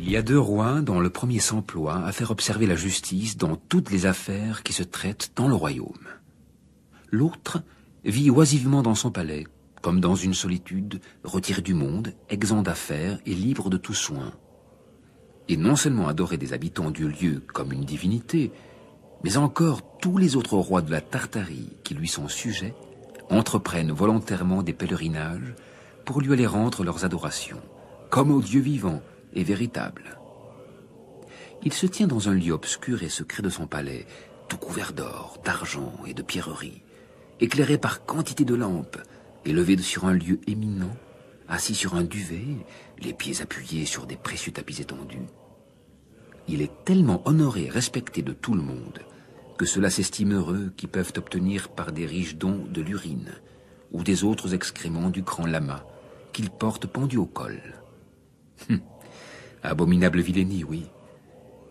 Il y a deux rois dont le premier s'emploie à faire observer la justice dans toutes les affaires qui se traitent dans le royaume. L'autre vit oisivement dans son palais, comme dans une solitude, retiré du monde, exempt d'affaires et libre de tout soin. Et non seulement adoré des habitants du lieu comme une divinité, mais encore tous les autres rois de la Tartarie qui lui sont sujets entreprennent volontairement des pèlerinages pour lui aller rendre leurs adorations, comme au Dieu vivant, véritable. Il se tient dans un lieu obscur et secret de son palais, tout couvert d'or, d'argent et de pierreries, éclairé par quantité de lampes, élevé sur un lieu éminent, assis sur un duvet, les pieds appuyés sur des précieux tapis étendus. Il est tellement honoré et respecté de tout le monde que cela s'estime heureux qui peuvent obtenir par des riches dons de l'urine ou des autres excréments du grand lama qu'il porte pendu au col. Hum. Abominable vilainie, oui.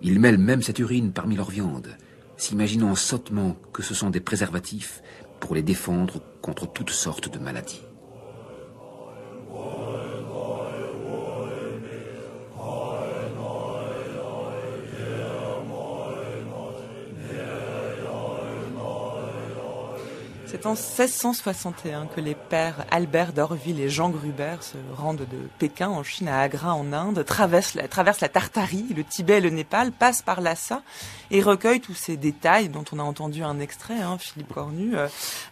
Ils mêlent même cette urine parmi leur viande, s'imaginant sottement que ce sont des préservatifs pour les défendre contre toutes sortes de maladies. C'est en 1661 que les pères Albert d'Orville et Jean Gruber se rendent de Pékin en Chine à Agra en Inde, traversent la, la Tartarie, le Tibet et le Népal, passent par Lhasa et recueillent tous ces détails dont on a entendu un extrait, hein, Philippe Cornu, euh,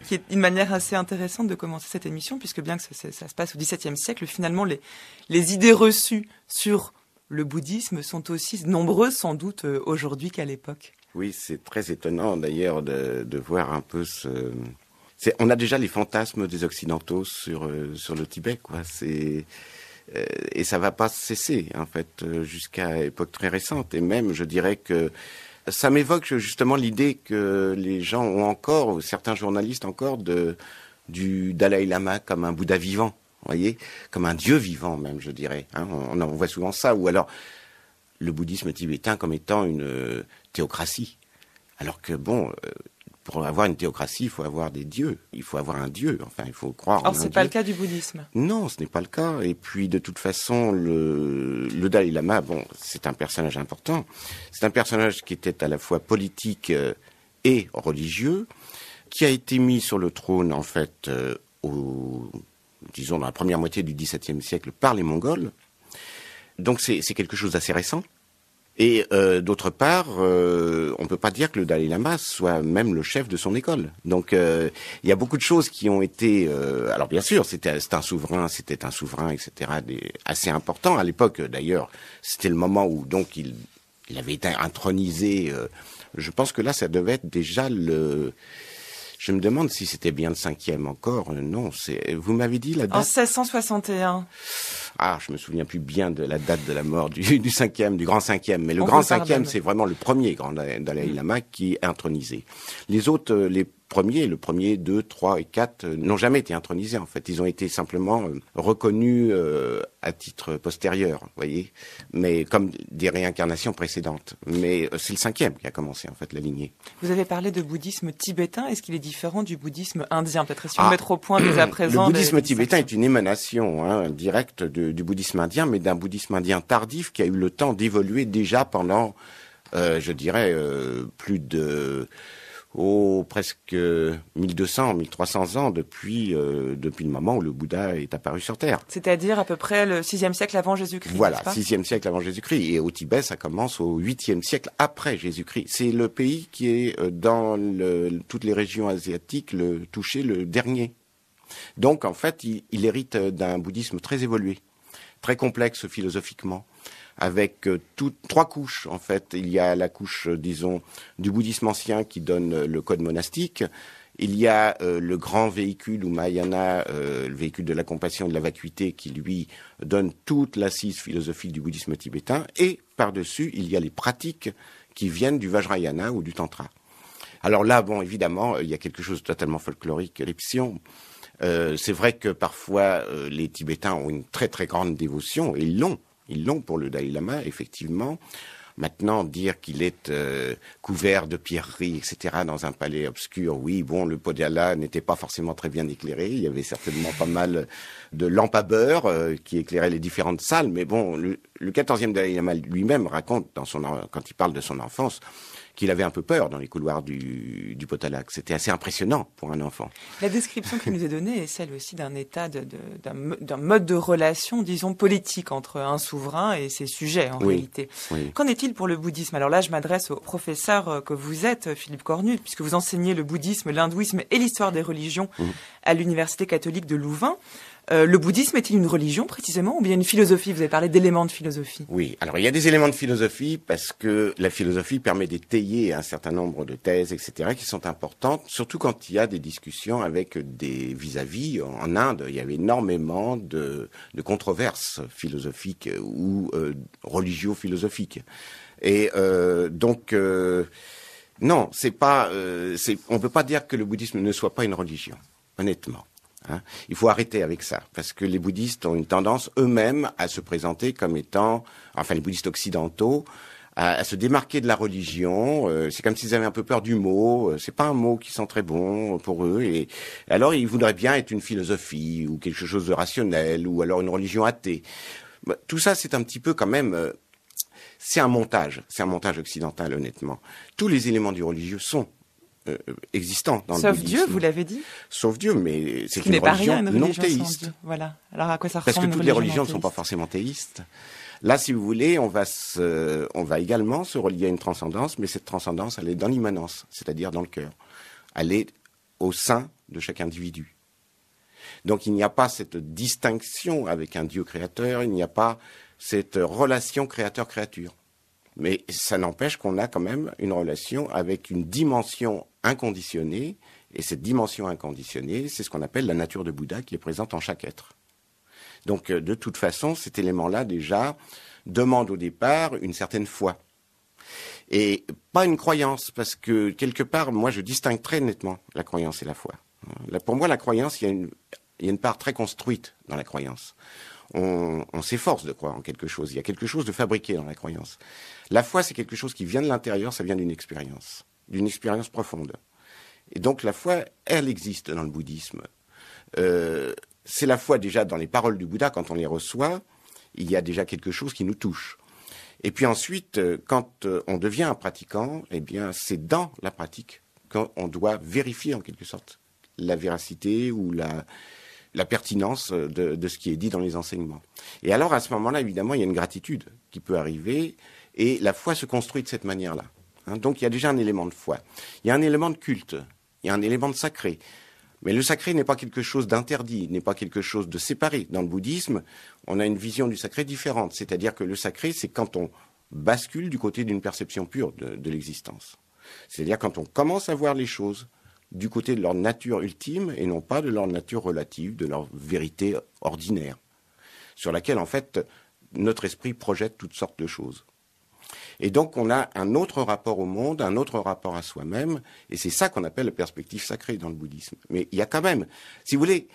qui est une manière assez intéressante de commencer cette émission, puisque bien que ça, se passe au XVIIe siècle, finalement les, les idées reçues sur le bouddhisme sont aussi nombreuses sans doute euh, aujourd'hui qu'à l'époque. Oui, c'est très étonnant d'ailleurs de, voir un peu ce, on a déjà les fantasmes des occidentaux sur euh, sur le Tibet quoi. C'est euh, et ça va pas cesser en fait euh, jusqu'à époque très récente et même je dirais que ça m'évoque justement l'idée que les gens ont encore certains journalistes encore de du Dalai Lama comme un Bouddha vivant, voyez, comme un dieu vivant même, je dirais. Hein. on, voit souvent ça, ou alors le bouddhisme tibétain comme étant une théocratie. Alors que bon, pour avoir une théocratie, il faut avoir des dieux, il faut avoir un dieu, enfin, il faut croire en un dieu. c'est pas le cas du bouddhisme. Non, ce n'est pas le cas. Et puis, de toute façon, le, le Dalai Lama, bon, c'est un personnage important. C'est un personnage qui était à la fois politique euh, et religieux, qui a été mis sur le trône, en fait, euh, au, disons, dans la première moitié du XVIIe siècle par les Mongols. Donc, c'est quelque chose d'assez récent. Et euh, d'autre part, euh, on ne peut pas dire que le Dalai Lama soit même le chef de son école. Donc euh, il y a beaucoup de choses qui ont été. alors bien sûr, c'était un souverain, c'était un souverain, etc. Des, assez important à l'époque. D'ailleurs, c'était le moment où donc il, il avait été intronisé. je pense que là, ça devait être déjà le. Je me demande si c'était bien le cinquième encore. non, c'est. Vous m'avez dit la date. En 1661 ah, je me souviens plus bien de la date de la mort du, du cinquième, du grand cinquième, mais le grand grand cinquième, c'est vraiment le premier grand Dalai mm. Lama qui est intronisé. Les autres, euh, les premiers, le premier, deux, trois et quatre, euh, n'ont jamais été intronisés en fait. Ils ont été simplement euh, reconnus à titre postérieur, vous voyez, mais comme des réincarnations précédentes. Mais c'est le cinquième qui a commencé en fait la lignée. Vous avez parlé de bouddhisme tibétain. Est-ce qu'il est différent du bouddhisme indien Peut-être si vous ah, mettre au point dès à présent. Le bouddhisme tibétain est une émanation hein, directe de du, bouddhisme indien, mais d'un bouddhisme indien tardif qui a eu le temps d'évoluer déjà pendant, euh, je dirais, euh, plus de oh, presque 1200, 1300 ans depuis, euh, depuis le moment où le Bouddha est apparu sur Terre. C'est-à-dire à peu près le 6e siècle avant Jésus-Christ. Voilà, 6e siècle avant Jésus-Christ. Et au Tibet, ça commence au 8e siècle après Jésus-Christ. C'est le pays qui est dans toutes les régions asiatiques le, touché le dernier. Donc en fait, il hérite d'un bouddhisme très évolué très complexe philosophiquement avec euh, toutes trois couches en fait. Il y a la couche, euh, disons, du bouddhisme ancien qui donne euh, le code monastique. Il y a le grand véhicule ou Mahayana, le véhicule de la compassion de la vacuité, qui lui donne toute l'assise philosophique du bouddhisme tibétain. Et par-dessus, il y a les pratiques qui viennent du Vajrayana ou du Tantra. Alors là, bon, évidemment, il y a quelque chose de totalement folklorique, l'Ipsion. Euh, c'est vrai que parfois euh, les Tibétains ont une très très grande dévotion, et ils l'ont, ils l'ont pour le Dalai Lama, effectivement. Maintenant, dire qu'il est euh, couvert de pierreries, etc., dans un palais obscur, oui, bon, le podiala n'était pas forcément très bien éclairé. Il y avait certainement pas mal de lampes à beurre qui éclairaient les différentes salles. Mais bon, le, 14e Dalai Lama lui-même raconte, quand il parle de son enfance, qu'il avait un peu peur dans les couloirs du, du Potalac. C'était assez impressionnant pour un enfant. La description qu'il nous est donnée est celle aussi d'un état, d'un mode de relation, disons, politique entre un souverain et ses sujets, en réalité. Qu'en est-il pour le bouddhisme Alors là, je m'adresse au professeur euh, que vous êtes, Philippe Cornut, puisque vous enseignez le bouddhisme, l'hindouisme et l'histoire des religions mmh. à l'Université catholique de Louvain. Euh, le bouddhisme est-il une religion précisément ou bien une philosophie Vous avez parlé d'éléments de philosophie. Oui, alors il y a des éléments de philosophie parce que la philosophie permet d'étayer un certain nombre de thèses, etc., qui sont importantes, surtout quand il y a des discussions avec des vis-à-vis. En Inde, il y avait énormément de, controverses philosophiques ou euh, religio-philosophiques. Et euh, donc... non, c'est pas, on peut pas dire que le bouddhisme ne soit pas une religion, honnêtement. Hein. Il faut arrêter avec ça, parce que les bouddhistes ont une tendance eux-mêmes à se présenter comme étant, enfin les bouddhistes occidentaux, à, se démarquer de la religion. Euh, c'est comme s'ils avaient un peu peur du mot. Euh, c'est pas un mot qui sent très bon pour eux. Et alors ils voudraient bien être une philosophie ou quelque chose de rationnel ou alors une religion athée. Bah, tout ça, c'est un petit peu quand même. Euh, c'est un montage, c'est un montage occidental honnêtement. Tous les éléments du religieux sont euh, existant dans le Dieu, vous l'avez dit. Sauf Dieu, mais c'est une, religion non théiste. Voilà. Alors à quoi ça ressemble Parce que toutes les religions ne sont pas forcément théistes. Là, si vous voulez, on va, on va également se relier à une transcendance, mais cette transcendance, elle est dans l'immanence, c'est-à-dire dans le cœur. Elle est au sein de chaque individu. Donc il n'y a pas cette distinction avec un Dieu créateur, il n'y a pas cette relation créateur-créature. Mais ça n'empêche qu'on a quand même une relation avec une dimension inconditionnée, et cette dimension inconditionnée, c'est ce qu'on appelle la nature de Bouddha qui est présente en chaque être. Donc euh, de toute façon, cet élément-là déjà demande au départ une certaine foi. Et pas une croyance, parce que quelque part, moi je distingue très nettement la croyance et la foi. pour moi, la croyance, il y a une, part très construite dans la croyance. on s'efforce de croire en quelque chose. Il y a quelque chose de fabriqué dans la croyance. La foi, c'est quelque chose qui vient de l'intérieur, ça vient d'une expérience d'une expérience profonde. Et donc la foi, elle existe dans le bouddhisme. Euh, c'est la foi déjà dans les paroles du Bouddha, quand on les reçoit, il y a déjà quelque chose qui nous touche. Et puis ensuite, quand euh, on devient un pratiquant, eh bien, c'est dans la pratique qu'on doit vérifier en quelque sorte la véracité ou la, pertinence de, de, ce qui est dit dans les enseignements. Et alors, à ce moment-là, évidemment, il y a une gratitude qui peut arriver et la foi se construit de cette manière-là. Hein, donc il y a déjà un élément de foi. Il y a un élément de culte. Il y a un élément de sacré. Mais le sacré n'est pas quelque chose d'interdit, n'est pas quelque chose de séparé. Dans le bouddhisme, on a une vision du sacré différente. C'est-à-dire que le sacré, c'est quand on bascule du côté d'une perception pure de l'existence. C'est-à-dire quand on commence à voir les choses du côté de leur nature ultime et non pas de leur nature relative, de leur vérité ordinaire, sur laquelle en fait notre esprit projette toutes sortes de choses. Et donc on a un autre rapport au monde, un autre rapport à soi-même, et c'est ça qu'on appelle la perspective sacrée dans le bouddhisme. Mais il y a quand même, si vous voulez,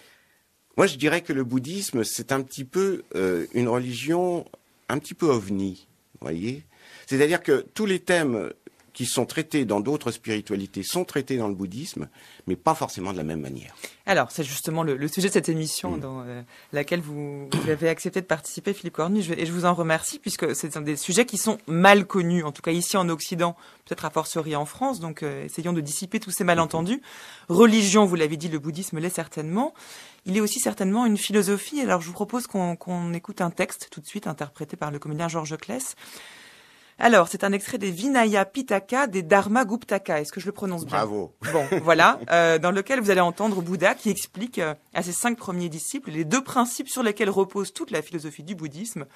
moi je dirais que le bouddhisme c'est un petit peu euh, une religion un petit peu ovni, voyez. C'est-à-dire que tous les thèmes qui sont traités dans d'autres spiritualités sont traités dans le bouddhisme, mais pas forcément de la même manière. Alors, c'est justement le, sujet de cette émission mm. dans euh, laquelle vous, avez accepté de participer, Philippe Cornu, et je vous en remercie, puisque c'est un des sujets qui sont mal connus, en tout cas ici en Occident, peut-être à forcerie en France, donc euh, essayons de dissiper tous ces malentendus. Religion, vous l'avez dit, le bouddhisme l'est certainement. Il est aussi certainement une philosophie, alors je vous propose qu'on écoute un texte tout de suite, interprété par le comédien Georges Kless. Alors, c'est un extrait des Vinaya Pitaka des Dharma Guptaka. Est-ce que je le prononce bien Bravo. Bon, voilà, euh, dans lequel vous allez entendre Bouddha qui explique euh, à ses cinq premiers disciples les deux principes sur lesquels repose toute la philosophie du bouddhisme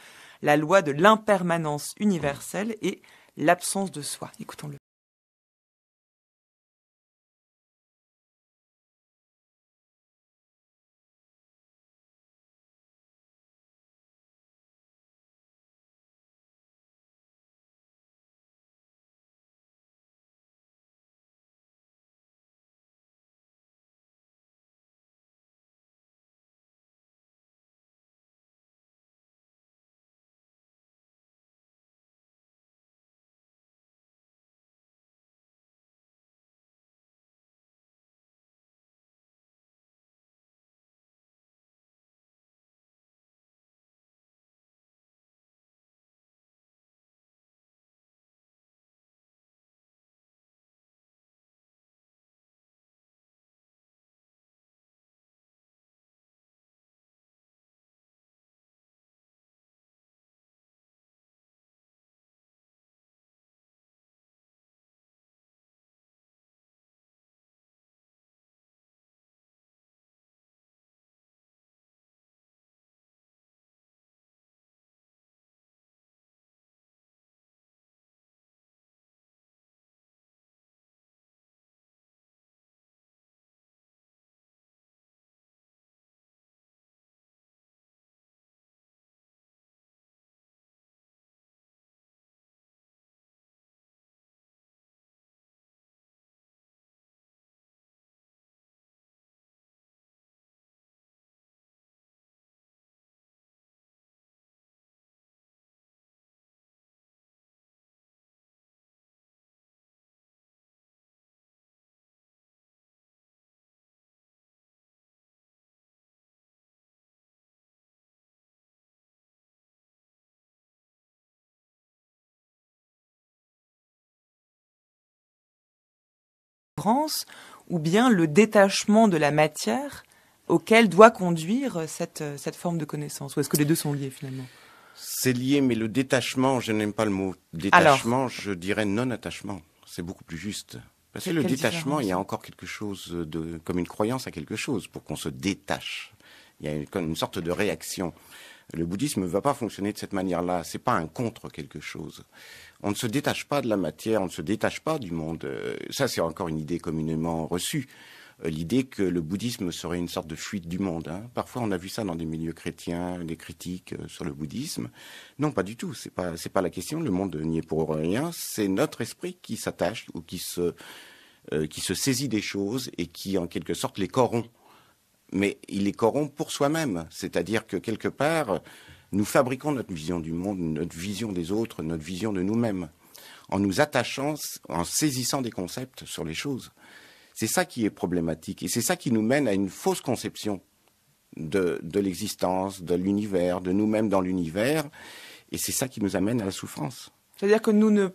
la loi de l'impermanence universelle et l'absence de soi. Écoutons-le. France, ou bien le détachement de la matière auquel doit conduire cette, cette forme de connaissance Ou est-ce que les deux sont liés finalement C'est lié, mais le détachement, je n'aime pas le mot détachement, je dirais non-attachement. C'est beaucoup plus juste. Parce que le détachement, il y a encore quelque chose de, comme une croyance à quelque chose pour qu'on se détache. Il y a une, une sorte de réaction. Le bouddhisme ne va pas fonctionner de cette manière-là. C'est pas un contre quelque chose. On ne se détache pas de la matière, on ne se détache pas du monde. Euh, ça, c'est encore une idée communément reçue. Euh, l'idée que le bouddhisme serait une sorte de fuite du monde. Hein. Parfois, on a vu ça dans des milieux chrétiens, des critiques euh, sur le bouddhisme. Non, pas du tout. C'est pas, pas la question. Le monde n'y est pour rien. C'est notre esprit qui s'attache ou qui se, qui se saisit des choses et qui, en quelque sorte, les corrompt. Mais il les corrompt pour soi-même. C'est-à-dire que quelque part, nous fabriquons notre vision du monde, notre vision des autres, notre vision de nous-mêmes, en nous attachant, en saisissant des concepts sur les choses. C'est ça qui est problématique et c'est ça qui nous mène à une fausse conception de, l'existence, de l'univers, de nous-mêmes dans l'univers. Et c'est ça qui nous amène à la souffrance. C'est-à-dire que nous ne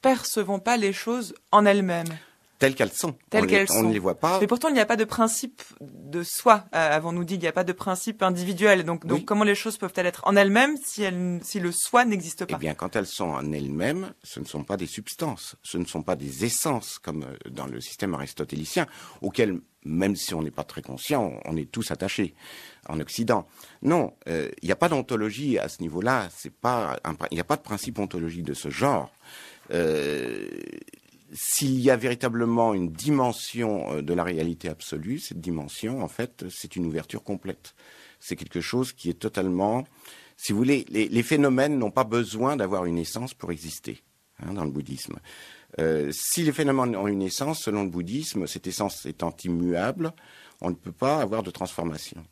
percevons pas les choses en elles-mêmes telles qu'elles sont. Telles qu'elles sont. on ne les voit pas. Mais pourtant, il n'y a pas de principe de soi, euh, avons-nous dit. Il n'y a pas de principe individuel. Donc, comment les choses peuvent-elles être en elles-mêmes si, si le soi n'existe pas Eh bien, quand elles sont en elles-mêmes, ce ne sont pas des substances, ce ne sont pas des essences, comme euh, dans le système aristotélicien, auxquelles, même si on n'est pas très conscient, on est tous attachés en Occident. Non, euh, il n'y a pas d'ontologie à ce niveau-là. il n'y a pas de principe ontologique de ce genre. Euh, s'il y a véritablement une dimension euh, de la réalité absolue, cette dimension, en fait, c'est une ouverture complète. C'est quelque chose qui est totalement... Si vous voulez, les, phénomènes n'ont pas besoin d'avoir une essence pour exister hein, dans le bouddhisme. Euh, si les phénomènes ont une essence, selon le bouddhisme, cette essence étant immuable, on ne peut pas avoir de transformation.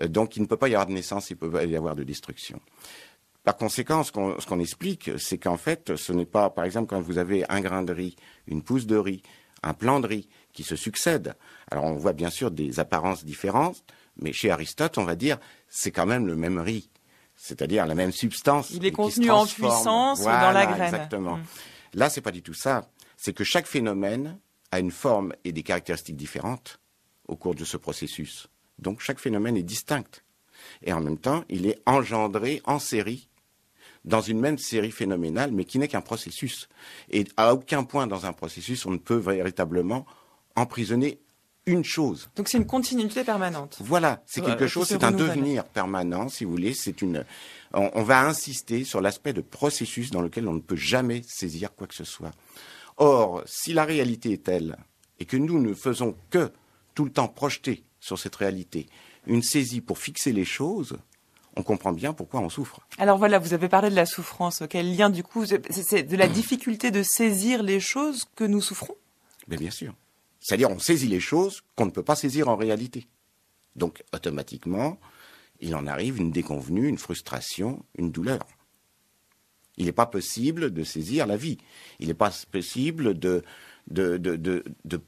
Euh, donc il ne peut pas y avoir de naissance, il ne peut y avoir de destruction. Par conséquent, ce qu'on explique, c'est qu'en fait, ce n'est pas, par exemple, quand vous avez un grain de riz, une pousse de riz, un plan de riz qui se succèdent. Alors on voit bien sûr des apparences différentes, mais chez Aristote, on va dire, c'est quand même le même riz, c'est-à-dire la même substance. Il est contenu en puissance dans la graine. Exactement. Mm. Là, c'est pas du tout ça. C'est que chaque phénomène a une forme et des caractéristiques différentes au cours de ce processus. Donc chaque phénomène est distinct. Et en même temps, il est engendré en série dans une même série phénoménale, mais qui n'est qu'un processus. Et à aucun point dans un processus, on ne peut véritablement emprisonner une chose. Donc c'est une continuité permanente. Voilà, c'est quelque chose, c'est un devenir permanent, si vous voulez. C'est une. on, va insister sur l'aspect de processus dans lequel on ne peut jamais saisir quoi que ce soit. Or, si la réalité est telle et que nous ne faisons que tout le temps projeter sur cette réalité une saisie pour fixer les choses, on comprend bien pourquoi on souffre. Alors voilà, vous avez parlé de la souffrance. Quel lien du coup C'est de la difficulté de saisir les choses que nous souffrons Mais Bien sûr. C'est-à-dire on saisit les choses qu'on ne peut pas saisir en réalité. Donc automatiquement, il en arrive une déconvenue, une frustration, une douleur. Il n'est pas possible de saisir la vie. Il n'est pas possible de,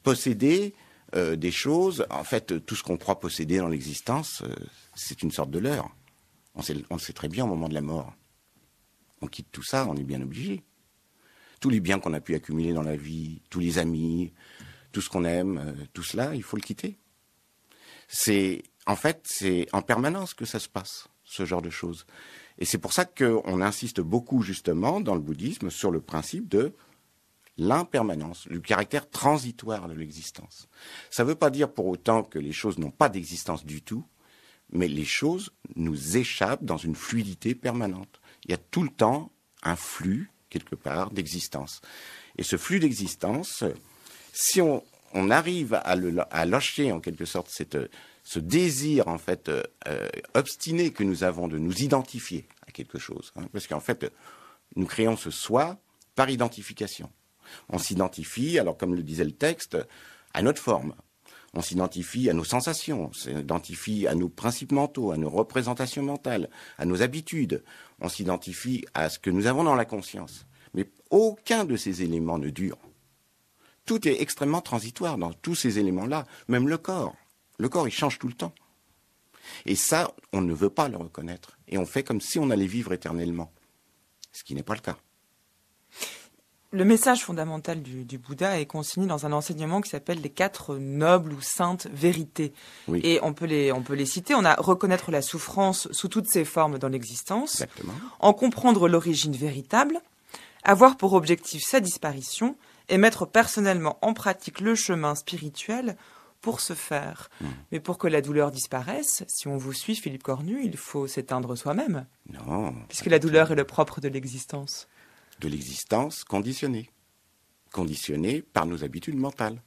posséder euh, des choses. En fait, tout ce qu'on croit posséder dans l'existence, euh, c'est une sorte de leurre. On sait, sait très bien au moment de la mort. On quitte tout ça, on est bien obligé. Tous les biens qu'on a pu accumuler dans la vie, tous les amis, tout ce qu'on aime, euh, tout cela, il faut le quitter. C'est, en fait, c'est en permanence que ça se passe, ce genre de choses. Et c'est pour ça qu'on insiste beaucoup, justement, dans le bouddhisme, sur le principe de l'impermanence, le caractère transitoire de l'existence. Ça ne veut pas dire pour autant que les choses n'ont pas d'existence du tout, mais les choses nous échappent dans une fluidité permanente. Il y a tout le temps un flux, quelque part, d'existence. Et ce flux d'existence, si on, arrive à, lâcher en quelque sorte cette, ce désir en fait euh, euh, obstiné que nous avons de nous identifier à quelque chose, hein, parce qu'en fait nous créons ce soi par identification. On s'identifie, alors comme le disait le texte, à notre forme, on s'identifie à nos sensations, on s'identifie à nos principes mentaux, à nos représentations mentales, à nos habitudes, on s'identifie à ce que nous avons dans la conscience. Mais aucun de ces éléments ne dure. Tout est extrêmement transitoire dans tous ces éléments-là, même le corps. Le corps, il change tout le temps. Et ça, on ne veut pas le reconnaître. Et on fait comme si on allait vivre éternellement, ce qui n'est pas le cas. Le message fondamental du, Bouddha est consigné dans un enseignement qui s'appelle les quatre nobles ou saintes vérités. Et on peut, les, on peut les citer. On a reconnaître la souffrance sous toutes ses formes dans l'existence, en comprendre l'origine véritable, avoir pour objectif sa disparition et mettre personnellement en pratique le chemin spirituel pour se faire. Mmh. Mais pour que la douleur disparaisse, si on vous suit, Philippe Cornu, il faut s'éteindre soi-même. Non. Puisque la douleur est le propre de l'existence de l'existence conditionnée, conditionnée par nos habitudes mentales.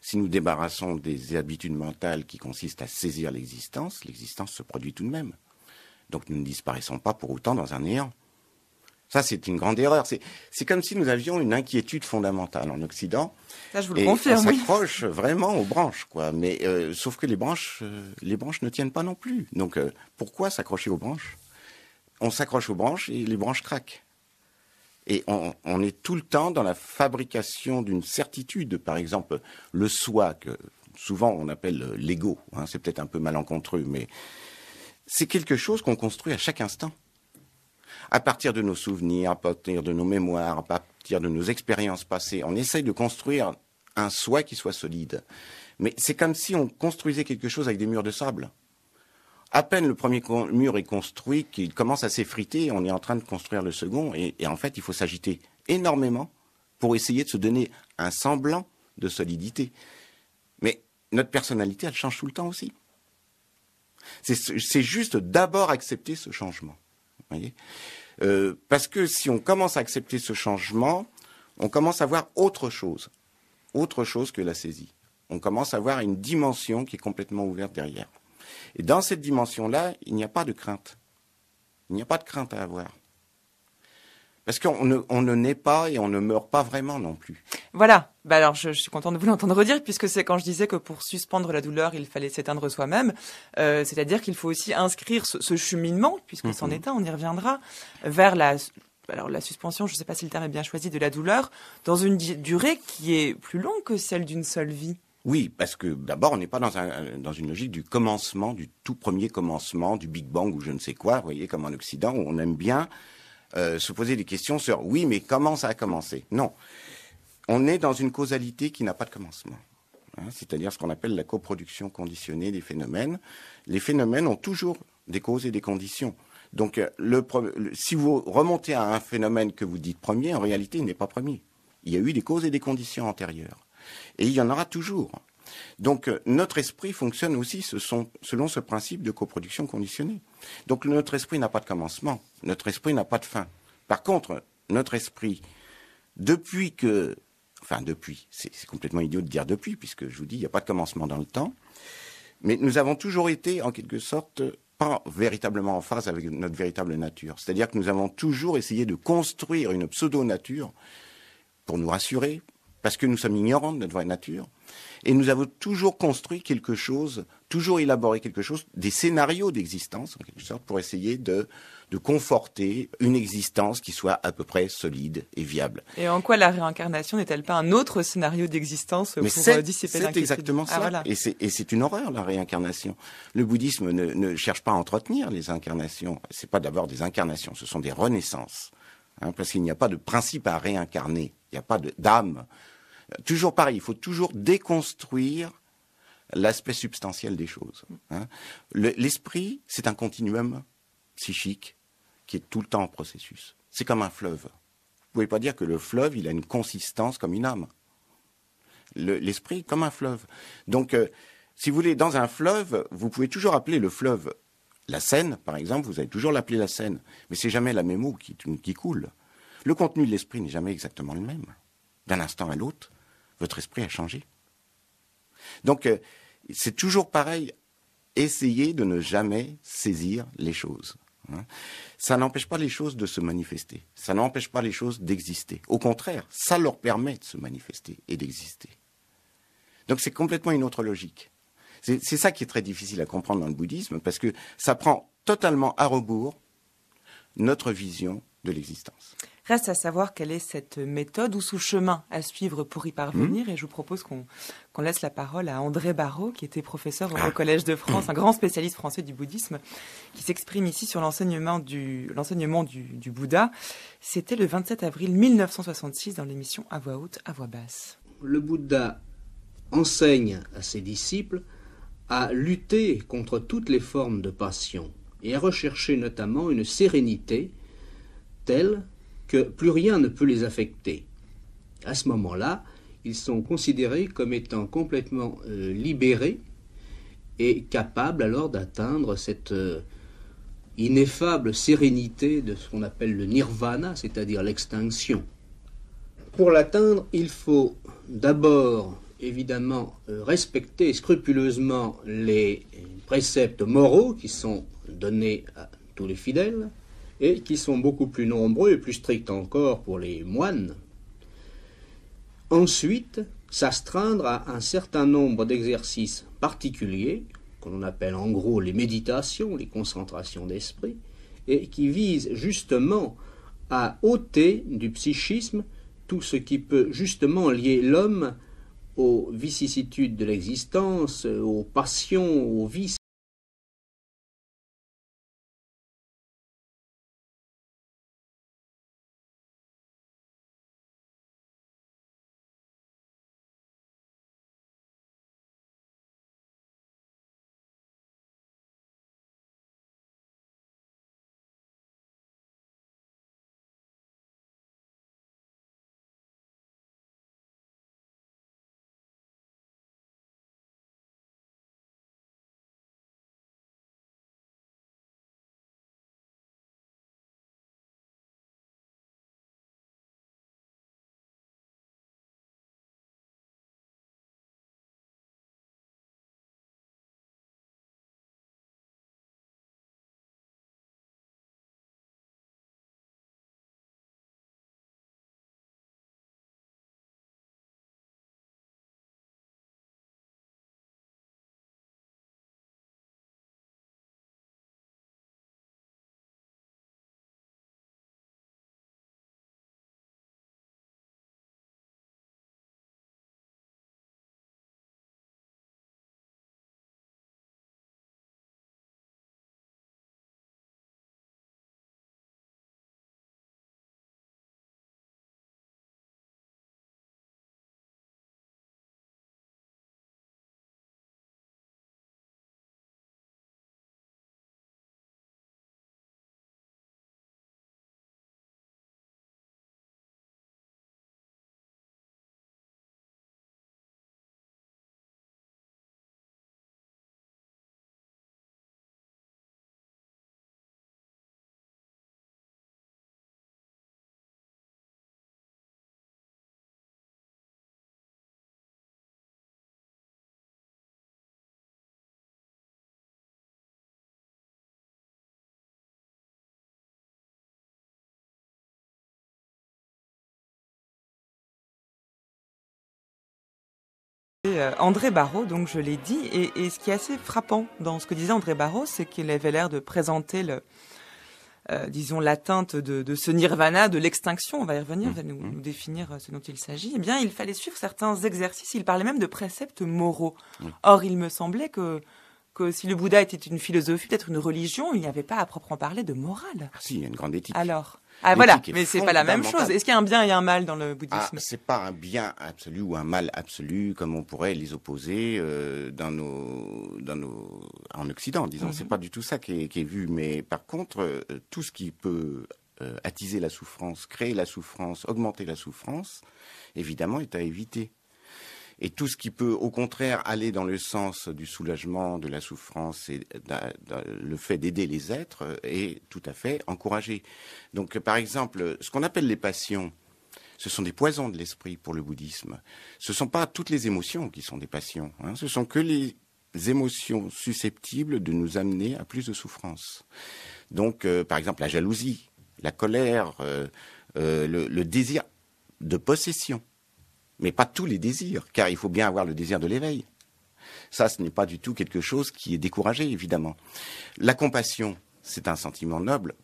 Si nous débarrassons des habitudes mentales qui consistent à saisir l'existence, l'existence se produit tout de même. Donc nous ne disparaissons pas pour autant dans un néant. Ça, c'est une grande erreur. C'est comme si nous avions une inquiétude fondamentale en Occident. je vous le confirme. On s'accroche vraiment aux branches, quoi. Mais euh, sauf que les branches, euh, les branches ne tiennent pas non plus. Donc, euh, pourquoi s'accrocher aux branches On s'accroche aux branches et les branches craquent. Et on, est tout le temps dans la fabrication d'une certitude. Par exemple, le soi, que souvent on appelle euh, l'ego, hein, c'est peut-être un peu malencontreux, mais c'est quelque chose qu'on construit à chaque instant. À partir de nos souvenirs, à partir de nos mémoires, à partir de nos expériences passées, on essaye de construire un soi qui soit solide. Mais c'est comme si on construisait quelque chose avec des murs de sable à peine le premier mur est construit qu'il commence à s'effriter, on est en train de construire le second, et, en fait, il faut s'agiter énormément pour essayer de se donner un semblant de solidité. Mais notre personnalité, elle change tout le temps aussi. C'est juste d'abord accepter ce changement. Voyez euh, parce que si on commence à accepter ce changement, on commence à voir autre chose, autre chose que la saisie. On commence à voir une dimension qui est complètement ouverte derrière. Et dans cette dimension-là, il n'y a pas de crainte. Il n'y a pas de crainte à avoir. Parce qu'on ne, ne naît pas et on ne meurt pas vraiment non plus. Voilà. Bah alors, je, suis content de vous l'entendre redire, puisque c'est quand je disais que pour suspendre la douleur, il fallait s'éteindre soi-même. Euh, c'est-à-dire qu'il faut aussi inscrire ce, cheminement, puisque s'en c'en mhm. est un, on y reviendra, vers la, alors la suspension, je ne sais pas si le terme est bien choisi, de la douleur, dans une durée qui est plus longue que celle d'une seule vie. Oui, parce que d'abord, on n'est pas euh, dans, une logique du commencement, du tout premier commencement, du Big Bang ou je ne sais quoi, vous voyez, comme en Occident, où on aime bien euh, se poser des questions sur oui, mais comment ça a commencé Non. On est dans une causalité qui n'a pas de commencement. Hein, c'est-à-dire ce qu'on appelle la coproduction conditionnée des phénomènes. Les phénomènes ont toujours des causes et des conditions. Donc, euh, si vous remontez à un phénomène que vous dites premier, en réalité, il n'est pas premier. Il y a eu des causes et des conditions antérieures. Et il y en aura toujours. Donc euh, notre esprit fonctionne aussi selon ce principe de coproduction conditionnée. Donc notre esprit n'a pas de commencement, notre esprit n'a pas de fin. Par contre, notre esprit, depuis que... Enfin, depuis, c'est complètement idiot de dire depuis, puisque je vous dis, il n'y a pas de commencement dans le temps. Mais nous avons toujours été, en quelque sorte, pas véritablement en phase avec notre véritable nature. C'est-à-dire que nous avons toujours essayé de construire une pseudo-nature pour nous rassurer, parce que nous sommes ignorants de notre vraie nature. Et nous avons toujours construit quelque chose, toujours élaboré quelque chose, des scénarios d'existence, en quelque sorte, pour essayer de, de conforter une existence qui soit à peu près solide et viable. Et en quoi la réincarnation n'est-elle pas un autre scénario d'existence pour euh, dissiper C'est exactement ah, ça. Et c'est une horreur, la réincarnation. Le bouddhisme ne, cherche pas à entretenir les incarnations. C'est pas d'abord des incarnations, ce sont des renaissances. Hein, parce qu'il n'y a pas de principe à réincarner. Il n'y a pas d'âme toujours pareil, il faut toujours déconstruire l'aspect substantiel des choses. Hein. L'esprit, c'est un continuum psychique qui est tout le temps en processus. C'est comme un fleuve. Vous pouvez pas dire que le fleuve, il a une consistance comme une âme. L'esprit, comme un fleuve. Donc, euh, si vous voulez, dans un fleuve, vous pouvez toujours appeler le fleuve la Seine, par exemple, vous allez toujours l'appeler la Seine, mais c'est jamais la même eau qui, qui coule. Le contenu de l'esprit n'est jamais exactement le même, d'un instant à l'autre votre esprit a changé. Donc, euh, c'est toujours pareil, essayez de ne jamais saisir les choses. Hein. Ça n'empêche pas les choses de se manifester, ça n'empêche pas les choses d'exister. Au contraire, ça leur permet de se manifester et d'exister. Donc c'est complètement une autre logique. C'est ça qui est très difficile à comprendre dans le bouddhisme, parce que ça prend totalement à rebours notre vision de l'existence. Reste à savoir quelle est cette méthode ou ce chemin à suivre pour y parvenir. Mmh. Et je vous propose qu'on laisse la parole à André Barraud, qui était professeur au ah. Collège de France, un grand spécialiste français du bouddhisme, qui s'exprime ici sur l'enseignement du, du Bouddha. C'était le 27 avril 1966 dans l'émission À voix haute, à voix basse. Le Bouddha enseigne à ses disciples à lutter contre toutes les formes de passion et à rechercher notamment une sérénité telle plus rien ne peut les affecter. À ce moment-là, ils sont considérés comme étant complètement euh, libérés et capables alors d'atteindre cette euh, ineffable sérénité de ce qu'on appelle le nirvana, c'est-à-dire l'extinction. Pour l'atteindre, il faut d'abord évidemment euh, respecter scrupuleusement les préceptes moraux qui sont donnés à tous les fidèles, et qui sont beaucoup plus nombreux et plus stricts encore pour les moines. Ensuite, s'astreindre à un certain nombre d'exercices particuliers, que l'on appelle en gros les méditations, les concentrations d'esprit, et qui visent justement à ôter du psychisme tout ce qui peut justement lier l'homme aux vicissitudes de l'existence, aux passions, aux vices Euh, André barreau donc je l'ai dit, et, ce qui est assez frappant dans ce que disait André Barrault, c'est qu'il avait l'air de présenter le, euh, disons l'atteinte de, ce nirvana, de l'extinction, on va y revenir, vous mmh. allez mmh. nous, définir euh, ce dont il s'agit, eh bien il fallait suivre certains exercices, il parlait même de préceptes moraux. Or il me semblait que que si le Bouddha était une philosophie, peut-être une religion, il n'y avait pas à proprement parler de morale. Ah, si, il y a une grande éthique. Alors ah voilà, mais c'est pas la même chose. Est-ce qu'il y a un bien et un mal dans le bouddhisme ah, C'est pas un bien absolu ou un mal absolu comme on pourrait les opposer euh, dans nos, dans nos, en Occident, disons. Mhm. C'est pas du tout ça qui est, qui est vu. Mais par contre, euh, tout ce qui peut euh, attiser la souffrance, créer la souffrance, augmenter la souffrance, évidemment, est à éviter. Et tout ce qui peut, au contraire, aller dans le sens du soulagement, de la souffrance et le fait d'aider les êtres est tout à fait encouragé. Donc, par exemple, ce qu'on appelle les passions, ce sont des poisons de l'esprit pour le bouddhisme. Ce ne sont pas toutes les émotions qui sont des passions. Hein. Ce sont que les émotions susceptibles de nous amener à plus de souffrance. Donc, euh, par exemple, la jalousie, la colère, euh, euh, le désir de possession mais pas tous les désirs, car il faut bien avoir le désir de l'éveil. Ça, ce n'est pas du tout quelque chose qui est découragé, évidemment. La compassion, c'est un sentiment noble,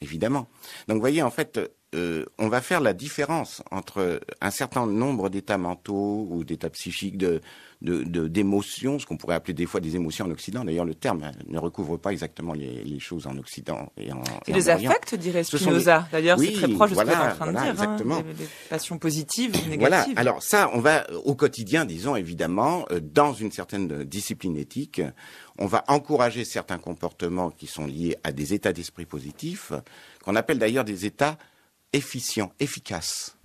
évidemment. Donc, vous voyez, en fait, euh, on va faire la différence entre un certain nombre d'états mentaux ou d'états psychiques de d'émotions, ce qu'on pourrait appeler des fois des émotions en Occident. D'ailleurs, le terme ne recouvre pas exactement les, choses en Occident et en les affects, dirait Spinoza. des... D'ailleurs, c'est très proche de ce que vous en train de dire. Hein, exactement. des, passions positives négatives. Voilà. Alors ça, on va au quotidien, disons évidemment, euh, dans une certaine discipline éthique, on va encourager certains comportements qui sont liés à des états d'esprit positifs, qu'on appelle d'ailleurs des états efficient, efficace.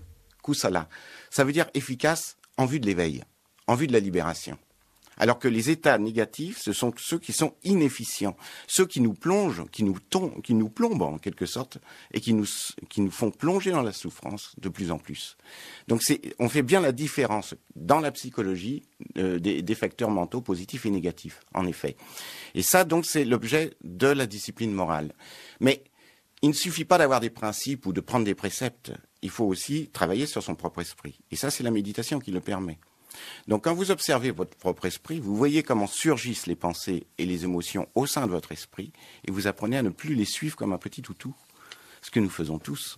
Kusala. Ça veut dire efficace en vue de l'éveil, en vue de la libération. Alors que les états négatifs, ce sont ceux qui sont inefficients, ceux qui nous plongent, qui nous, tombent, qui nous plombent en quelque sorte, et qui nous, qui nous font plonger dans la souffrance de plus en plus. Donc on fait bien la différence dans la psychologie euh, des, des, facteurs mentaux positifs et négatifs, en effet. Et ça, donc, c'est l'objet de la discipline morale. Mais il ne suffit pas d'avoir des principes ou de prendre des préceptes. Il faut aussi travailler sur son propre esprit. Et ça, c'est la méditation qui le permet. Donc quand vous observez votre propre esprit, vous voyez comment surgissent les pensées et les émotions au sein de votre esprit, et vous apprenez à ne plus les suivre comme un petit toutou, ce que nous faisons tous.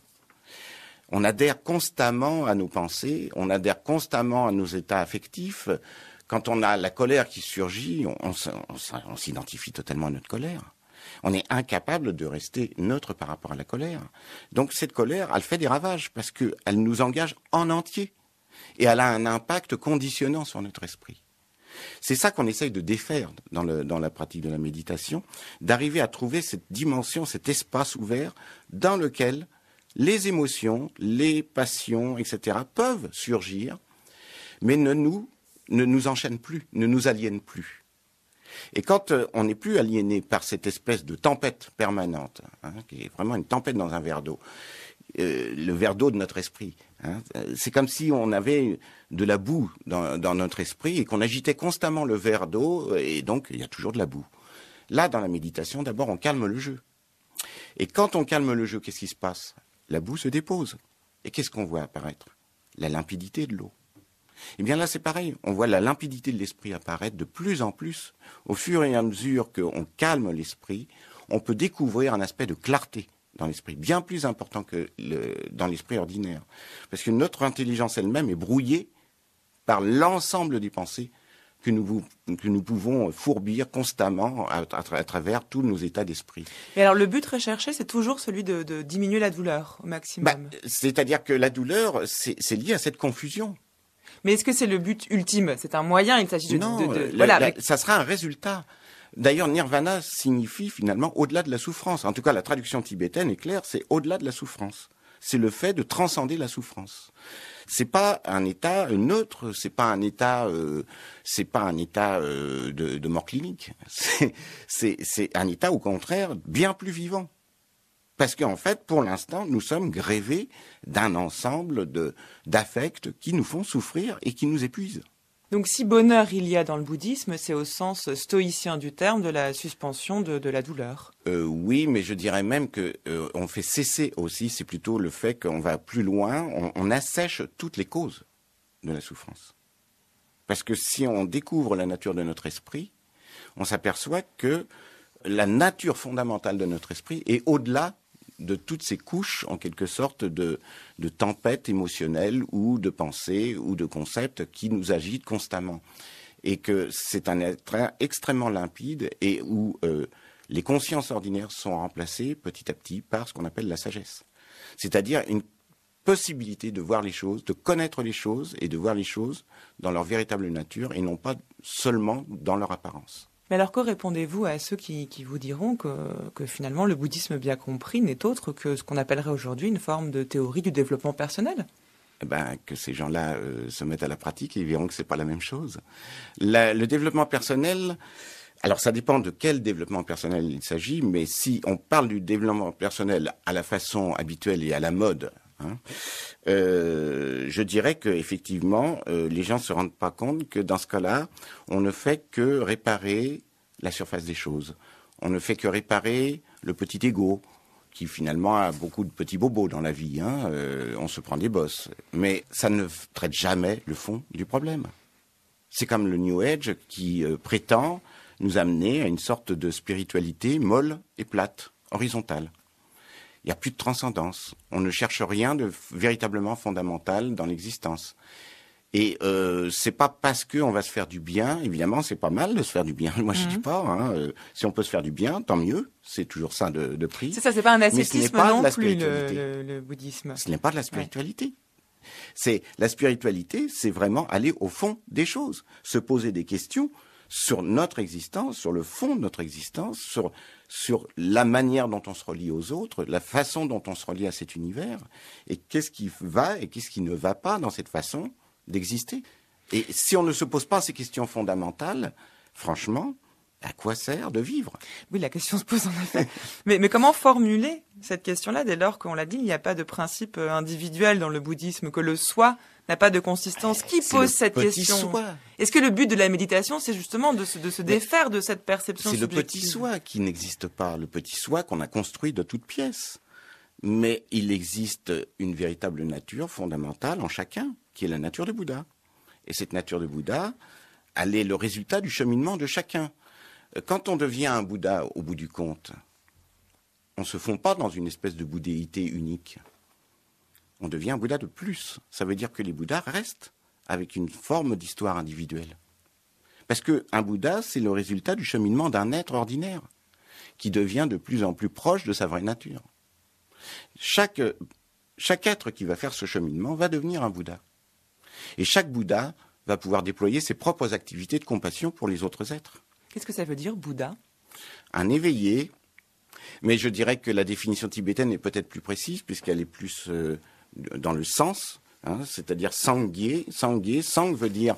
On adhère constamment à nos pensées, on adhère constamment à nos états affectifs. Quand on a la colère qui surgit, on, s'identifie totalement à notre colère. On est incapable de rester neutre par rapport à la colère. Donc cette colère, elle fait des ravages parce qu'elle nous engage en entier et elle a un impact conditionnant sur notre esprit. C'est ça qu'on essaye de défaire dans, le, dans, la pratique de la méditation, d'arriver à trouver cette dimension, cet espace ouvert dans lequel les émotions, les passions, etc. peuvent surgir, mais ne nous, ne nous enchaînent plus, ne nous aliènent plus. Et quand euh, on n'est plus aliéné par cette espèce de tempête permanente, hein, qui est vraiment une tempête dans un verre d'eau, euh, le verre d'eau de notre esprit. Hein, euh, c'est comme si on avait de la boue dans notre esprit et qu'on agitait constamment le verre d'eau et donc il y a toujours de la boue. Là, dans la méditation, d'abord, on calme le jeu. Et quand on calme le jeu, qu'est-ce qui se passe La boue se dépose. Et qu'est-ce qu'on voit apparaître La limpidité de l'eau. Et eh bien là, c'est pareil. On voit la limpidité de l'esprit apparaître de plus en plus. Au fur et à mesure qu'on calme l'esprit, on peut découvrir un aspect de clarté dans l'esprit, bien plus important que dans l'esprit ordinaire. Parce que notre intelligence elle-même est brouillée par l'ensemble des pensées que nous, pouvons fourbir constamment à, travers tous nos états d'esprit. Et alors le but recherché, c'est toujours celui de, diminuer la douleur au maximum. Bah, c'est-à-dire que la douleur, c'est lié à cette confusion. Mais est-ce que c'est le but ultime C'est un moyen, il s'agit de... voilà, ça sera un résultat. D'ailleurs, nirvana signifie finalement au-delà de la souffrance. En tout cas, la traduction tibétaine est claire, c'est au-delà de la souffrance. C'est le fait de transcender la souffrance. C'est pas un état euh, neutre, c'est pas un état, euh, c'est pas un état euh, de mort clinique. C'est un état au contraire bien plus vivant. Parce qu'en fait, pour l'instant, nous sommes grévés d'un ensemble d'affects qui nous font souffrir et qui nous épuisent. Donc si bonheur il y a dans le bouddhisme, c'est au sens stoïcien du terme de la suspension de, la douleur. Euh, oui, mais je dirais même que euh, on fait cesser aussi, c'est plutôt le fait qu'on va plus loin, on, on assèche toutes les causes de la souffrance. Parce que si on découvre la nature de notre esprit, on s'aperçoit que la nature fondamentale de notre esprit est au-delà de toutes ces couches, en quelque sorte, de, de tempêtes émotionnelles ou de pensées ou de concepts qui nous agitent constamment. Et que c'est un être extrêmement limpide et où euh, les consciences ordinaires sont remplacées petit à petit par ce qu'on appelle la sagesse. C'est-à-dire une possibilité de voir les choses, de connaître les choses et de voir les choses dans leur véritable nature et non pas seulement dans leur apparence. Mais alors que répondez-vous à ceux qui, vous diront que, finalement le bouddhisme bien compris n'est autre que ce qu'on appellerait aujourd'hui une forme de théorie du développement personnel eh ben, que ces gens-là euh, se mettent à la pratique et ils verront que c'est pas la même chose. le développement personnel, alors ça dépend de quel développement personnel il s'agit, mais si on parle du développement personnel à la façon habituelle et à la mode, hein, euh, je dirais qu'effectivement, euh, les gens se rendent pas compte que dans ce cas-là, on ne fait que réparer la surface des choses. On ne fait que réparer le petit ego qui finalement a beaucoup de petits bobos dans la vie. Hein, euh, on se prend des bosses, mais ça ne traite jamais le fond du problème. C'est comme le New Age qui euh, prétend nous amener à une sorte de spiritualité molle et plate, horizontale il n'y a plus de transcendance. On ne cherche rien de véritablement fondamental dans l'existence. Et ce euh, c'est pas parce qu'on va se faire du bien, évidemment, c'est pas mal de se faire du bien. Moi, je dis mhm. pas. Hein, euh, si on peut se faire du bien, tant mieux. C'est toujours ça de, de prix. C'est ça, c'est pas un ascétisme non plus le, bouddhisme. Ce n'est pas de la spiritualité. C'est la spiritualité, c'est vraiment aller au fond des choses, se poser des questions sur notre existence, sur le fond de notre existence, sur, la manière dont on se relie aux autres, la façon dont on se relie à cet univers, et qu'est-ce qui va et qu'est-ce qui ne va pas dans cette façon d'exister. Et si on ne se pose pas ces questions fondamentales, franchement, à quoi sert de vivre Oui, la question se pose en effet. mais, mais comment formuler cette question-là dès lors qu'on l'a dit, il n'y a pas de principe euh, individuel dans le bouddhisme, que le soi n'a pas de consistance. Qui pose cette question Est-ce que le but de la méditation, c'est justement de se, de défaire de cette perception C'est le petit soi qui n'existe pas, le petit soi qu'on a construit de toutes pièces. Mais il existe une véritable nature fondamentale en chacun, qui est la nature de Bouddha. Et cette nature de Bouddha, elle est le résultat du cheminement de chacun. Quand on devient un Bouddha, au bout du compte, on ne se fond pas dans une espèce de bouddhéité unique on devient un Bouddha de plus. Ça veut dire que les Bouddhas restent avec une forme d'histoire individuelle. Parce qu'un Bouddha, c'est le résultat du cheminement d'un être ordinaire, qui devient de plus en plus proche de sa vraie nature. Chaque, chaque être qui va faire ce cheminement va devenir un Bouddha. Et chaque Bouddha va pouvoir déployer ses propres activités de compassion pour les autres êtres. Qu'est-ce que ça veut dire, Bouddha Un éveillé, mais je dirais que la définition tibétaine est peut-être plus précise, puisqu'elle est plus euh, dans le sens, hein, c'est-à-dire sanguier. Sanguier, sang veut dire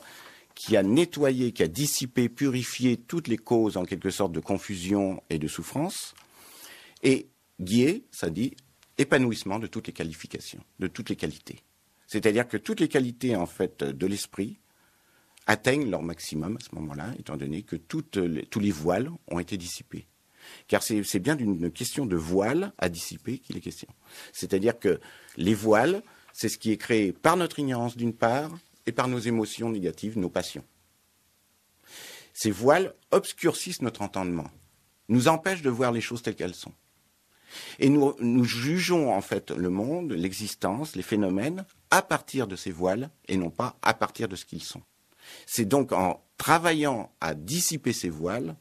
qui a nettoyé, qui a dissipé, purifié toutes les causes en quelque sorte de confusion et de souffrance. Et guier, ça dit épanouissement de toutes les qualifications, de toutes les qualités. C'est-à-dire que toutes les qualités en fait de l'esprit atteignent leur maximum à ce moment-là, étant donné que toutes tous les voiles ont été dissipés. Car c'est bien d'une question de voile à dissiper qu'il est question. C'est-à-dire que les voiles, c'est ce qui est créé par notre ignorance d'une part et par nos émotions négatives, nos passions. Ces voiles obscurcissent notre entendement, nous empêchent de voir les choses telles qu'elles sont. Et nous, nous, jugeons en fait le monde, l'existence, les phénomènes à partir de ces voiles et non pas à partir de ce qu'ils sont. C'est donc en travaillant à dissiper ces voiles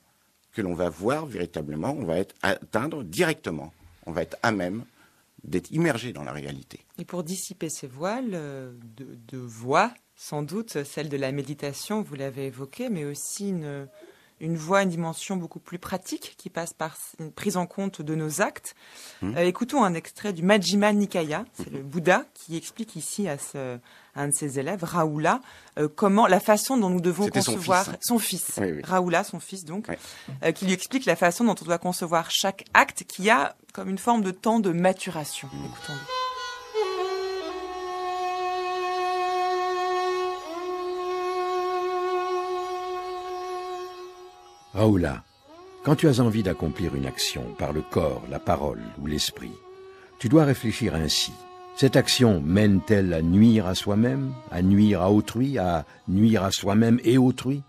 que l'on va voir véritablement, on va être atteindre directement, on va être à même d'être immergé dans la réalité. Et pour dissiper ces voiles euh, de, de voix, sans doute celle de la méditation, vous l'avez évoqué, mais aussi une, une voix, une dimension beaucoup plus pratique qui passe par une prise en compte de nos actes. Hmm. Euh, écoutons un extrait du Majjhima Nikaya, c'est mhm. le Bouddha qui explique ici à, ce, un de ses élèves, Raoula, euh, comment la façon dont nous devons concevoir hein. son fils, Raoula, son fils donc, euh, qui lui explique la façon dont on doit concevoir chaque acte qui a comme une forme de temps de maturation. Écoutons-le. Raoula, quand tu as envie d'accomplir une action par le corps, la parole ou l'esprit, tu dois réfléchir ainsi. Cette action mène-t-elle à nuire à soi-même, à nuire à autrui, à nuire à soi-même et autrui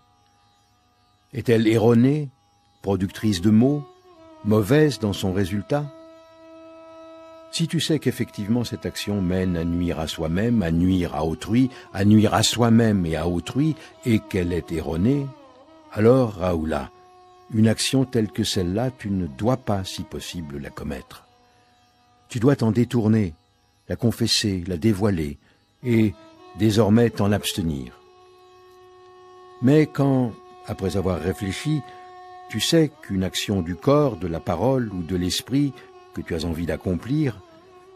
Est-elle erronée, productrice de maux, mauvaise dans son résultat Si tu sais qu'effectivement cette action mène à nuire à soi-même, à nuire à autrui, à nuire à soi-même et à autrui, et qu'elle est erronée, alors, Raoula, une action telle que celle-là, tu ne dois pas, si possible, la commettre. Tu dois t'en détourner, la confesser, la dévoiler, et désormais t'en abstenir. Mais quand, après avoir réfléchi, tu sais qu'une action du corps, de la parole ou de l'esprit que tu as envie d'accomplir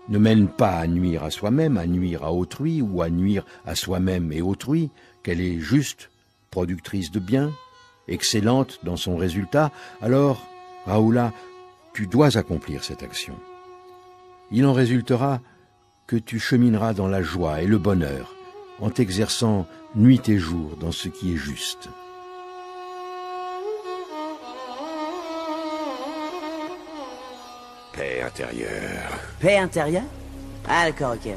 ne mène pas à nuire à soi-même, à nuire à autrui ou à nuire à soi-même et autrui, qu'elle est juste, productrice de bien, excellente dans son résultat, alors, Raoula, tu dois accomplir cette action. Il en résultera que tu chemineras dans la joie et le bonheur, en t'exerçant nuit et jour dans ce qui est juste. Paix intérieure. Paix intérieure Ah d'accord, ok.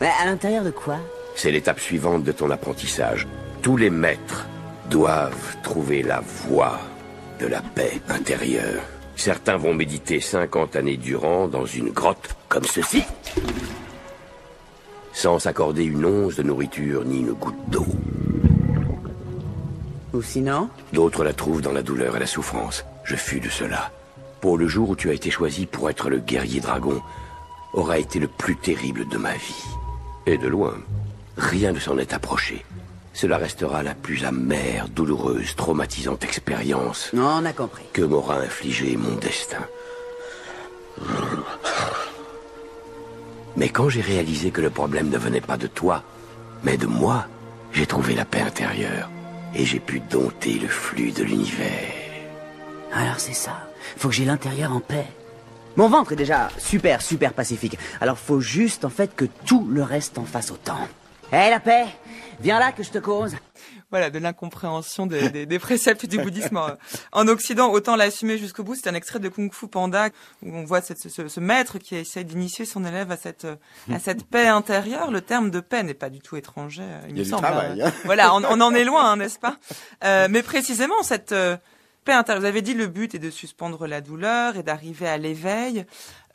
Mais à l'intérieur de quoi C'est l'étape suivante de ton apprentissage. Tous les maîtres doivent trouver la voie de la paix intérieure. Certains vont méditer 50 années durant dans une grotte comme ceci, sans s'accorder une once de nourriture ni une goutte d'eau. Ou sinon D'autres la trouvent dans la douleur et la souffrance. Je fus de cela. Pour le jour où tu as été choisi pour être le guerrier dragon, aura été le plus terrible de ma vie. Et de loin, rien ne s'en est approché. Cela restera la plus amère, douloureuse, traumatisante expérience. Non, on a compris. Que m'aura infligé mon destin. Mais quand j'ai réalisé que le problème ne venait pas de toi, mais de moi, j'ai trouvé la paix intérieure. Et j'ai pu dompter le flux de l'univers. Alors c'est ça. Faut que j'ai l'intérieur en paix. Mon ventre est déjà super, super pacifique. Alors faut juste en fait que tout le reste en fasse autant. Eh la paix, viens là que je te cause. Voilà, de l'incompréhension des, préceptes du bouddhisme en, Occident. Autant l'assumer jusqu'au bout. C'est un extrait de Kung Fu Panda où on voit ce, maître qui essaie d'initier son élève à cette, à cette paix intérieure. Le terme de paix n'est pas du tout étranger, euh, il, y semble. Hein. Hein. Voilà, on, en est loin, hein, n'est-ce pas euh, Mais précisément, cette... Euh, vous avez dit le but est de suspendre la douleur et d'arriver à l'éveil.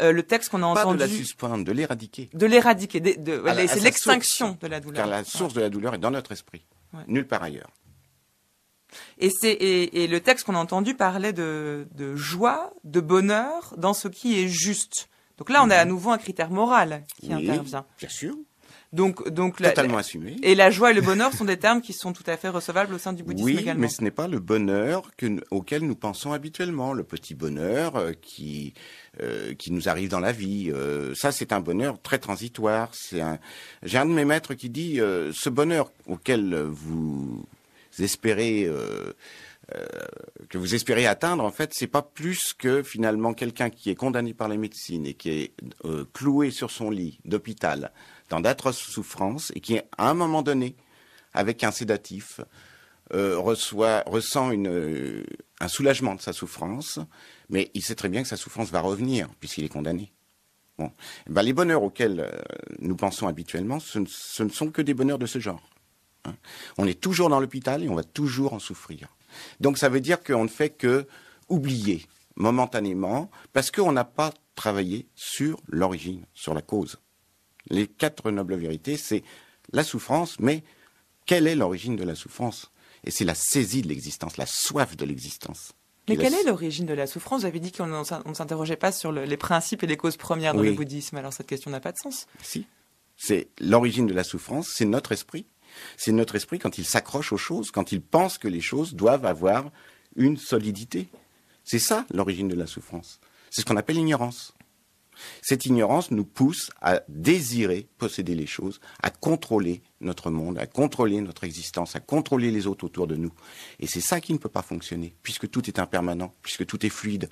Euh, le texte qu'on a entendu. Pas de la suspendre, de l'éradiquer. De l'éradiquer. De, c'est l'extinction de la douleur. Car la source de la douleur est dans notre esprit, nulle part ailleurs. Et, c'est, et, le texte qu'on a entendu parlait de, de, joie, de bonheur dans ce qui est juste. Donc là, on a à mhm. nouveau un critère moral qui intervient. Bien sûr. Donc, donc la, totalement Et la joie et le bonheur sont des termes qui sont tout à fait recevables au sein du bouddhisme oui, mais ce n'est pas le bonheur auquel nous pensons habituellement, le petit bonheur euh, qui euh, qui nous arrive dans la vie. Euh, ça, c'est un bonheur très transitoire. C'est un. J'ai un de mes maîtres qui dit ce bonheur auquel vous espérez. que vous espérez atteindre, en fait, c'est pas plus que finalement quelqu'un qui est condamné par la médecine et qui est cloué sur son lit d'hôpital dans d'atroces souffrances et qui, à un moment donné, avec un sédatif, euh, ressent euh, un soulagement de sa souffrance, mais il sait très bien que sa souffrance va revenir puisqu'il est condamné. Eh ben, les bonheurs auxquels euh, nous pensons habituellement, ce ne, sont que des bonheurs de ce genre. Hein. On est toujours dans l'hôpital et on va toujours en souffrir. Donc ça veut dire qu'on ne fait que oublier momentanément parce qu'on n'a pas travaillé sur l'origine, sur la cause les quatre nobles vérités, c'est la souffrance, mais quelle est l'origine de la souffrance Et c'est la saisie de l'existence, la soif de l'existence. Mais quelle est l'origine de la souffrance Vous avez dit qu'on ne s'interrogeait pas sur les principes et les causes premières dans le bouddhisme, alors cette question n'a pas de sens. Si, c'est l'origine de la souffrance, c'est notre esprit. C'est notre esprit quand il s'accroche aux choses, quand il pense que les choses doivent avoir une solidité. C'est ça l'origine de la souffrance. C'est ce qu'on appelle l'ignorance. Cette ignorance nous pousse à désirer posséder les choses, à contrôler notre monde, à contrôler notre existence, à contrôler les autres autour de nous. Et c'est ça qui ne peut pas fonctionner, puisque tout est impermanent, puisque tout est fluide.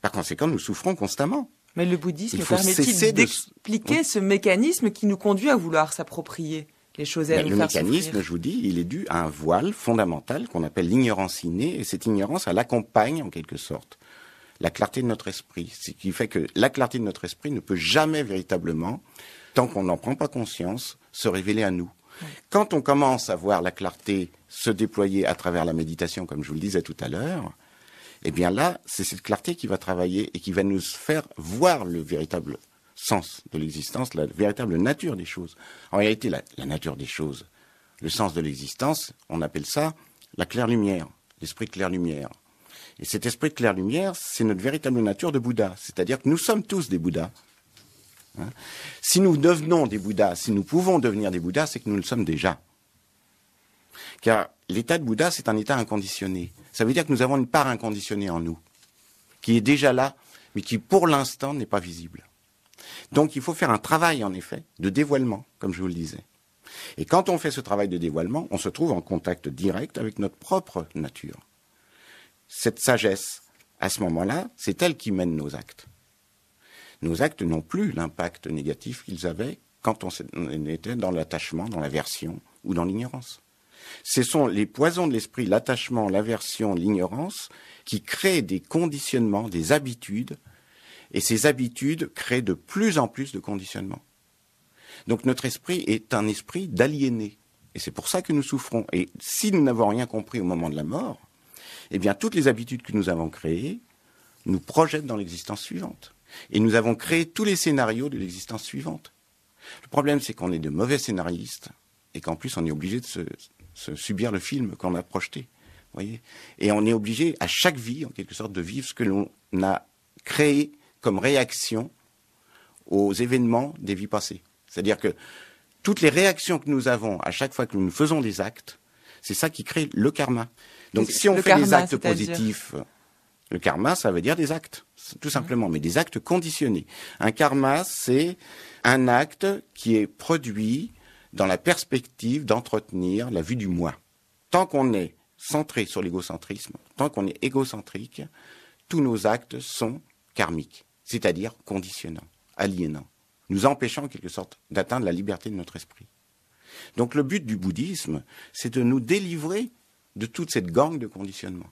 Par conséquent, nous souffrons constamment. Mais le bouddhisme permet-il d'expliquer ce mécanisme qui nous conduit à vouloir s'approprier les choses à ben, nous Le mécanisme, je vous dis, il est dû à un voile fondamental qu'on appelle l'ignorance innée, et cette ignorance, elle l'accompagne en quelque sorte la clarté de notre esprit. Ce qui fait que la clarté de notre esprit ne peut jamais véritablement, tant qu'on n'en prend pas conscience, se révéler à nous. Quand on commence à voir la clarté se déployer à travers la méditation, comme je vous le disais tout à l'heure, eh bien là, c'est cette clarté qui va travailler et qui va nous faire voir le véritable sens de l'existence, la véritable nature des choses. En réalité, la, nature des choses, le sens de l'existence, on appelle ça la claire-lumière, l'esprit clair-lumière. Et cet esprit de clair-lumière, c'est notre véritable nature de Bouddha. C'est-à-dire que nous sommes tous des Bouddhas. Hein? si nous devenons des Bouddhas, si nous pouvons devenir des Bouddhas, c'est que nous le sommes déjà. Car l'état de Bouddha, c'est un état inconditionné. Ça veut dire que nous avons une part inconditionnée en nous, qui est déjà là, mais qui pour l'instant n'est pas visible. Donc il faut faire un travail, en effet, de dévoilement, comme je vous le disais. Et quand on fait ce travail de dévoilement, on se trouve en contact direct avec notre propre nature cette sagesse, à ce moment-là, c'est elle qui mène nos actes. Nos actes n'ont plus l'impact négatif qu'ils avaient quand on était dans l'attachement, dans l'aversion ou dans l'ignorance. Ce sont les poisons de l'esprit, l'attachement, l'aversion, l'ignorance, qui créent des conditionnements, des habitudes, et ces habitudes créent de plus en plus de conditionnements. Donc notre esprit est un esprit d'aliéné, et c'est pour ça que nous souffrons. Et si nous n'avons rien compris au moment de la mort, eh bien, toutes les habitudes que nous avons créées nous projettent dans l'existence suivante. Et nous avons créé tous les scénarios de l'existence suivante. Le problème, c'est qu'on est de mauvais scénaristes et qu'en plus, on est obligé de subir le film qu'on a projeté. Voyez et on est obligé, à chaque vie, en quelque sorte, de vivre ce que l'on a créé comme réaction aux événements des vies passées. C'est-à-dire que toutes les réactions que nous avons à chaque fois que nous faisons des actes, c'est ça qui crée le karma. Donc si on fait des actes positifs, le karma, ça veut dire des actes, tout simplement, mais des actes conditionnés. Un karma, c'est un acte qui est produit dans la perspective d'entretenir la vue du moi. Tant qu'on est centré sur l'égocentrisme, tant qu'on est égocentrique, tous nos actes sont karmiques, c'est-à-dire conditionnants, aliénants, nous empêchant en quelque sorte d'atteindre la liberté de notre esprit. Donc le but du bouddhisme, c'est de nous délivrer de toute cette gangue de conditionnement.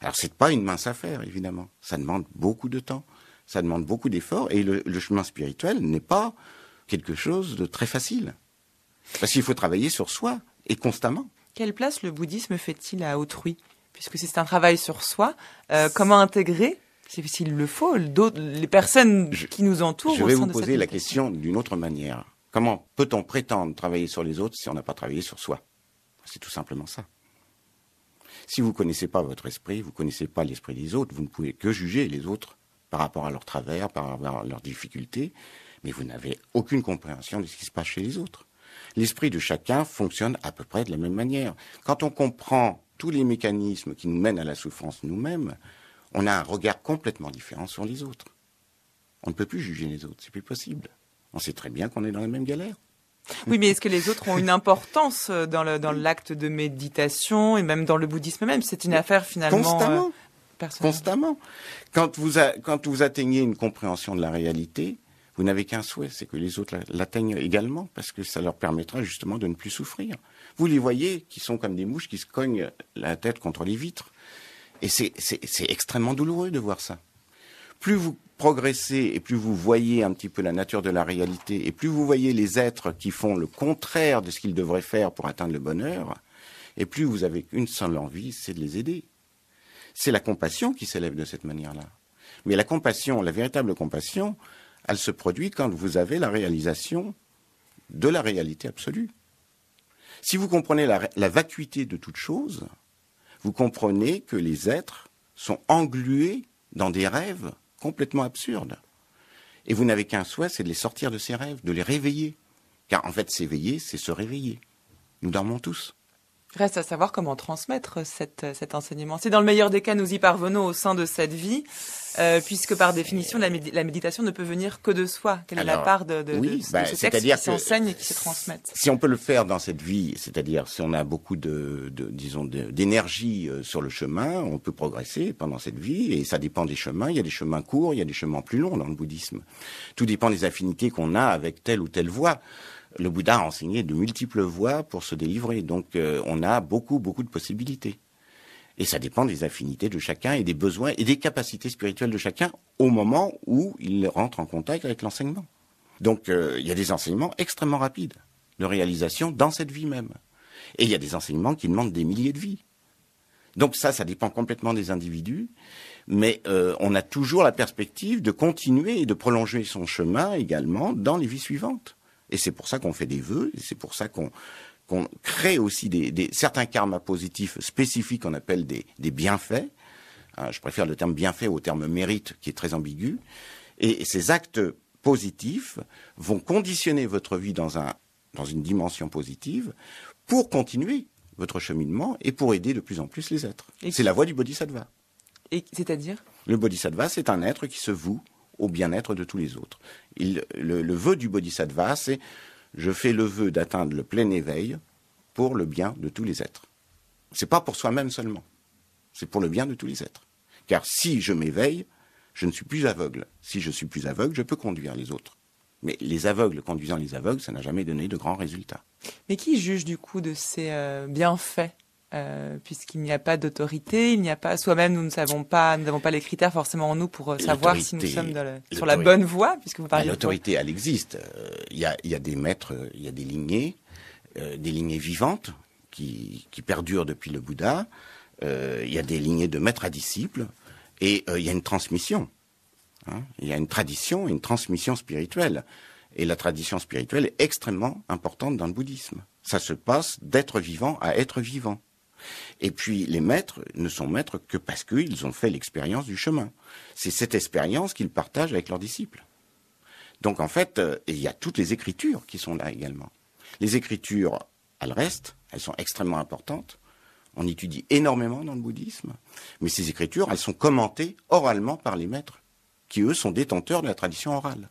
Alors n'est pas une mince affaire, évidemment. Ça demande beaucoup de temps, ça demande beaucoup d'efforts, et le, chemin spirituel n'est pas quelque chose de très facile. Parce qu'il faut travailler sur soi, et constamment. Quelle place le bouddhisme fait-il à autrui Puisque c'est un travail sur soi, euh, comment intégrer, s'il le faut, les personnes qui nous entourent Je vais vous poser la question d'une autre manière. Comment peut-on prétendre travailler sur les autres si on n'a pas travaillé sur soi c'est tout simplement ça. Si vous ne connaissez pas votre esprit, vous ne connaissez pas l'esprit des autres, vous ne pouvez que juger les autres par rapport à leurs travers, par rapport à leurs difficultés, mais vous n'avez aucune compréhension de ce qui se passe chez les autres. L'esprit de chacun fonctionne à peu près de la même manière. Quand on comprend tous les mécanismes qui nous mènent à la souffrance nous-mêmes, on a un regard complètement différent sur les autres. On ne peut plus juger les autres, c'est plus possible. On sait très bien qu'on est dans la même galère. Oui, mais est-ce que les autres ont une importance euh, dans le dans l'acte de méditation et même dans le bouddhisme même C'est une affaire finalement euh, constamment. constamment. Quand vous quand vous atteignez une compréhension de la réalité, vous n'avez qu'un souhait, c'est que les autres l'atteignent également parce que ça leur permettra justement de ne plus souffrir. Vous les voyez qui sont comme des mouches qui se cognent la tête contre les vitres. Et c'est extrêmement douloureux de voir ça. Plus vous progresser, et plus vous voyez un petit peu la nature de la réalité et plus vous voyez les êtres qui font le contraire de ce qu'ils devraient faire pour atteindre le bonheur, et plus vous avez une seule envie, c'est de les aider. C'est la compassion qui s'élève de cette manière-là. Mais la compassion, la véritable compassion, elle se produit quand vous avez la réalisation de la réalité absolue. Si vous comprenez la, la vacuité de toute chose, vous comprenez que les êtres sont englués dans des rêves complètement absurde. Et vous n'avez qu'un souhait, c'est de les sortir de ces rêves, de les réveiller. Car en fait, s'éveiller, c'est se réveiller. Nous dormons tous. Reste à savoir comment transmettre cette, cet enseignement. Si dans le meilleur des cas, nous y parvenons au sein de cette vie, euh, puisque par définition, la, méditation ne peut venir que de soi. Quelle est la part de, de, de, bah, ce texte qui s'enseigne et qui se transmettent Si on peut le faire dans cette vie, c'est-à-dire si on a beaucoup de, disons, d'énergie euh, sur le chemin, on peut progresser pendant cette vie, et ça dépend des chemins. Il y a des chemins courts, il y a des chemins plus longs dans le bouddhisme. Tout dépend des affinités qu'on a avec telle ou telle voie le Bouddha a enseigné de multiples voies pour se délivrer. Donc euh, on a beaucoup, beaucoup de possibilités. Et ça dépend des affinités de chacun et des besoins et des capacités spirituelles de chacun au moment où il rentre en contact avec l'enseignement. Donc euh, il y a des enseignements extrêmement rapides de réalisation dans cette vie même. Et il y a des enseignements qui demandent des milliers de vies. Donc ça, ça dépend complètement des individus, mais euh, on a toujours la perspective de continuer et de prolonger son chemin également dans les vies suivantes. Et c'est pour ça qu'on fait des vœux, et c'est pour ça qu'on crée aussi des, certains karmas positifs spécifiques qu'on appelle des, bienfaits. Hein, je préfère le terme bienfait au terme mérite, qui est très ambigu. Et, ces actes positifs vont conditionner votre vie dans, un, dans une dimension positive pour continuer votre cheminement et pour aider de plus en plus les êtres. C'est la voie du bodhisattva. Et c'est-à-dire Le bodhisattva, c'est un être qui se voue au bien-être de tous les autres. Il, le, vœu du bodhisattva, c'est je fais le vœu d'atteindre le plein éveil pour le bien de tous les êtres. C'est pas pour soi-même seulement, c'est pour le bien de tous les êtres. Car si je m'éveille, je ne suis plus aveugle. Si je suis plus aveugle, je peux conduire les autres. Mais les aveugles conduisant les aveugles, ça n'a jamais donné de grands résultats. Mais qui juge du coup de ces euh, bienfaits euh, puisqu'il n'y a pas d'autorité, il n'y a pas soi-même, nous ne savons pas, nous n'avons pas les critères forcément en nous pour euh, savoir si nous sommes sur la bonne voie, puisque vous parlez. L'autorité, elle existe. Il euh, y, a, des maîtres, il y a des lignées, des lignées vivantes qui, perdurent depuis le Bouddha. il y a des lignées de maîtres à disciples et il y a une transmission. Hein. il y a une tradition, une transmission spirituelle. Et la tradition spirituelle est extrêmement importante dans le bouddhisme. Ça se passe d'être vivant à être vivant. Et puis les maîtres ne sont maîtres que parce qu'ils ont fait l'expérience du chemin. C'est cette expérience qu'ils partagent avec leurs disciples. Donc en fait, euh, il y a toutes les écritures qui sont là également. Les écritures, elles restent, elles sont extrêmement importantes. On étudie énormément dans le bouddhisme, mais ces écritures, elles sont commentées oralement par les maîtres, qui eux sont détenteurs de la tradition orale.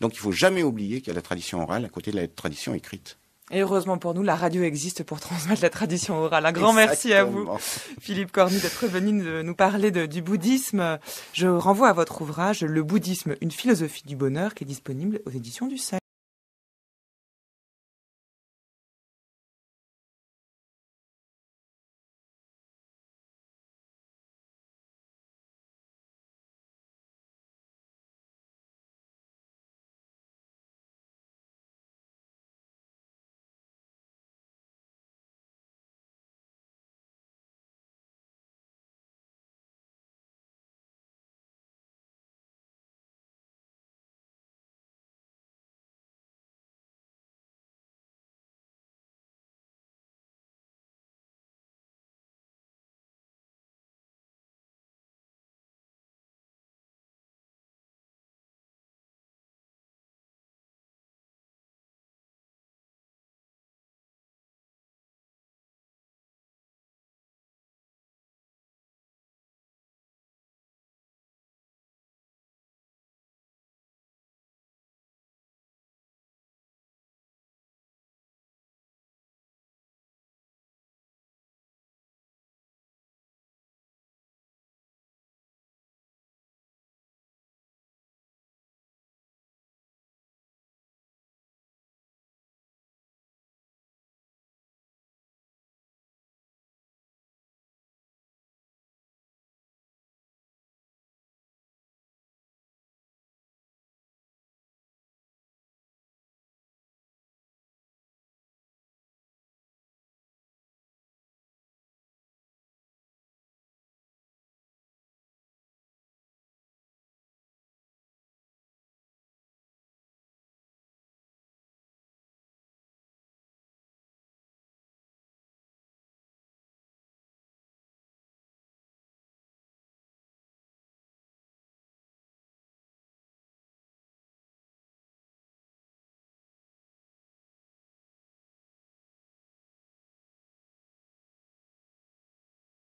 Donc il ne faut jamais oublier qu'il y a la tradition orale à côté de la tradition écrite. Et heureusement pour nous, la radio existe pour transmettre la tradition orale. Un grand merci à vous, Philippe Corny, d'être venu nous parler du bouddhisme. Je renvoie à votre ouvrage Le bouddhisme, une philosophie du bonheur, qui est disponible aux éditions du Seuil.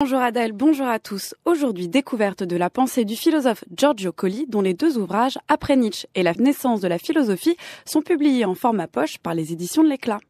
Bonjour Adèle, bonjour à tous. Aujourd'hui, découverte de la pensée du philosophe Giorgio Colli, dont les deux ouvrages, Après Nietzsche et la naissance de la philosophie, sont publiés en format poche par les éditions de l'éclat.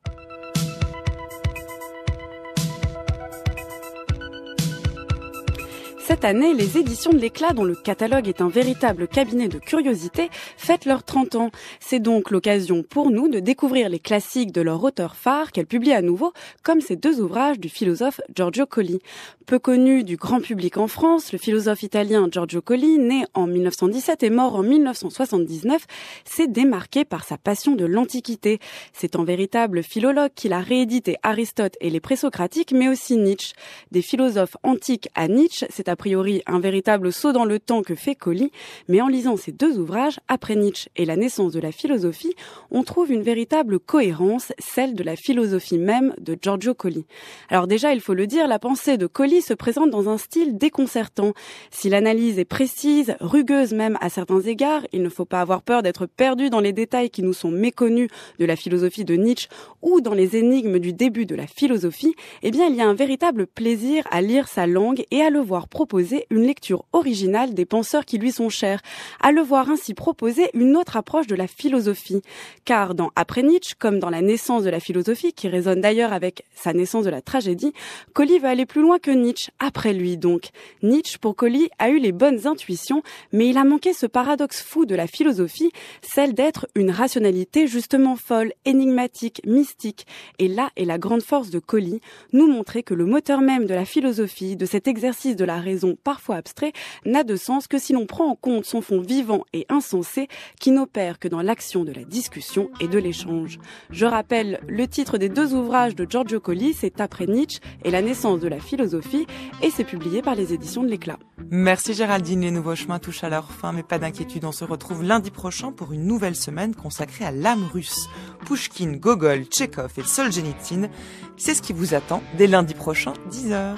cette année, les éditions de l'éclat, dont le catalogue est un véritable cabinet de curiosité, fêtent leurs 30 ans. C'est donc l'occasion pour nous de découvrir les classiques de leur auteur phare qu'elle publie à nouveau, comme ces deux ouvrages du philosophe Giorgio Colli. Peu connu du grand public en France, le philosophe italien Giorgio Colli, né en 1917 et mort en 1979, s'est démarqué par sa passion de l'Antiquité. C'est en véritable philologue qu'il a réédité Aristote et les présocratiques, mais aussi Nietzsche. Des philosophes antiques à Nietzsche, c'est priori un véritable saut dans le temps que fait Colli, mais en lisant ces deux ouvrages, après Nietzsche et la naissance de la philosophie, on trouve une véritable cohérence, celle de la philosophie même de Giorgio Colli. Alors déjà, il faut le dire, la pensée de Colli se présente dans un style déconcertant. Si l'analyse est précise, rugueuse même à certains égards, il ne faut pas avoir peur d'être perdu dans les détails qui nous sont méconnus de la philosophie de Nietzsche ou dans les énigmes du début de la philosophie, eh bien il y a un véritable plaisir à lire sa langue et à le voir proposer une lecture originale des penseurs qui lui sont chers, à le voir ainsi proposer une autre approche de la philosophie. Car dans Après Nietzsche, comme dans la naissance de la philosophie, qui résonne d'ailleurs avec sa naissance de la tragédie, Colli va aller plus loin que Nietzsche, après lui donc. Nietzsche, pour Colli, a eu les bonnes intuitions, mais il a manqué ce paradoxe fou de la philosophie, celle d'être une rationalité justement folle, énigmatique, mystique. Et là est la grande force de Colli, nous montrer que le moteur même de la philosophie, de cet exercice de la raison, parfois abstrait, n'a de sens que si l'on prend en compte son fond vivant et insensé qui n'opère que dans l'action de la discussion et de l'échange. Je rappelle le titre des deux ouvrages de Giorgio Colli, c'est Après Nietzsche et la naissance de la philosophie, et c'est publié par les éditions de l'éclat. Merci Géraldine, les nouveaux chemins touchent à leur fin, mais pas d'inquiétude, on se retrouve lundi prochain pour une nouvelle semaine consacrée à l'âme russe. Pushkin, Gogol, Tchekhov et Solzhenitsyn, c'est ce qui vous attend dès lundi prochain, 10h.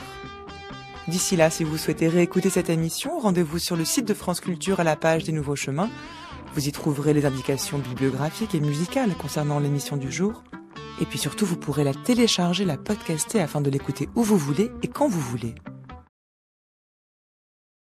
D'ici là, si vous souhaitez réécouter cette émission, rendez-vous sur le site de France Culture à la page des Nouveaux Chemins. Vous y trouverez les indications bibliographiques et musicales concernant l'émission du jour. Et puis surtout, vous pourrez la télécharger, la podcaster afin de l'écouter où vous voulez et quand vous voulez.